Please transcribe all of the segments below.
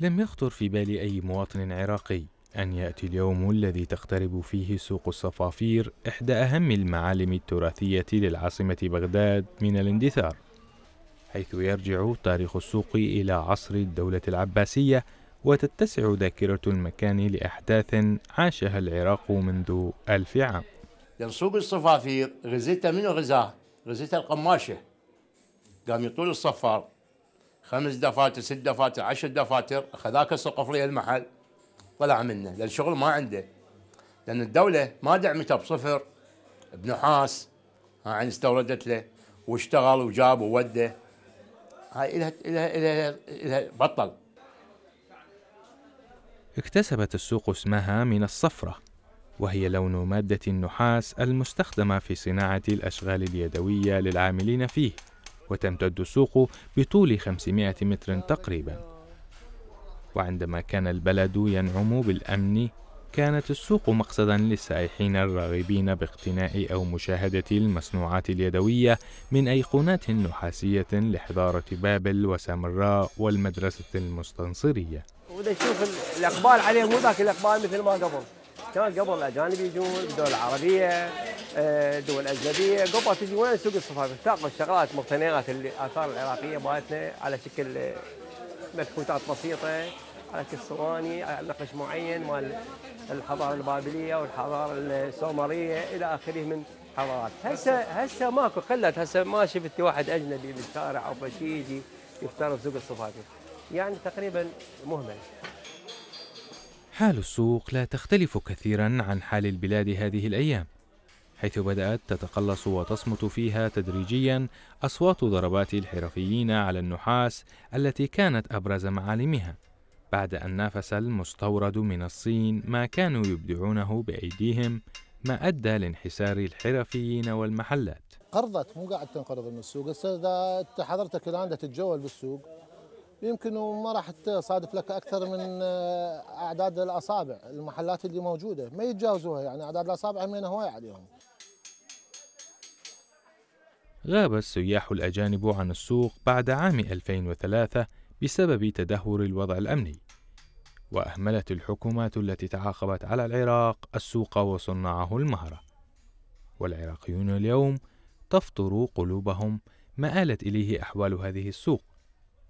لم يخطر في بال أي مواطن عراقي أن يأتي اليوم الذي تقترب فيه سوق الصفافير إحدى أهم المعالم التراثية للعاصمة بغداد من الاندثار حيث يرجع تاريخ السوق إلى عصر الدولة العباسية وتتسع ذاكرة المكان لأحداث عاشها العراق منذ ألف عام لأن سوق الصفافير غزيته من غزاه؟ غزيته القماشة قام يطول الصفار خمس دفاتر ست دفاتر عشر دفاتر خذاك سقف لي المحل طلع منه لان الشغل ما عنده لان الدوله ما دعمته بصفر بنحاس عن يعني استوردت له واشتغل وجاب ووده هاي إلها, إلها, إلها, إلها بطل اكتسبت السوق اسمها من الصفرة وهي لون مادة النحاس المستخدمة في صناعة الأشغال اليدوية للعاملين فيه وتمتد السوق بطول 500 متر تقريبا وعندما كان البلد ينعم بالأمن كانت السوق مقصدا للسائحين الراغبين باقتناء أو مشاهدة المصنوعات اليدوية من أيقونات نحاسية لحضارة بابل وسامراء والمدرسة المستنصرية وده تشوف الإقبال مو ذاك الإقبال مثل ما قبل كان قبل الاجانب يجون الدول العربيه آه، الدول الاجنبيه قبل تجي وين سوق الصفافه تاخذ شغلات مقتنيات الاثار العراقيه مالتنا على شكل مكبوتات بسيطه على شكل صواني على نقش معين مال الحضاره البابليه والحضاره السومريه الى اخره من حضارات هسه هسه ماكو قلت هسه ما شفت واحد اجنبي بالشارع او شيء يجي يفترض سوق الصفافه يعني تقريبا مهمل حال السوق لا تختلف كثيرا عن حال البلاد هذه الايام حيث بدات تتقلص وتصمت فيها تدريجيا اصوات ضربات الحرفيين على النحاس التي كانت ابرز معالمها بعد ان نافس المستورد من الصين ما كانوا يبدعونه بايديهم ما ادى لانحسار الحرفيين والمحلات قرضت مو قاعد تنقرض من السوق هسه اذا حضرتك الان تتجول بالسوق يمكن ما راح تصادف لك اكثر من آه، اعداد الاصابع المحلات اللي موجوده ما يتجاوزوها يعني اعداد الاصابع همين هواي عليهم غاب السياح الأجانب عن السوق بعد عام 2003 بسبب تدهور الوضع الأمني وأهملت الحكومات التي تعاقبت على العراق السوق وصناعه المهرة والعراقيون اليوم تفطر قلوبهم ما آلت إليه أحوال هذه السوق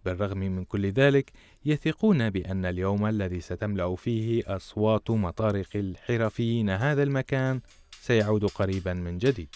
بالرغم من كل ذلك يثقون بأن اليوم الذي ستملأ فيه أصوات مطارق الحرفيين هذا المكان سيعود قريبا من جديد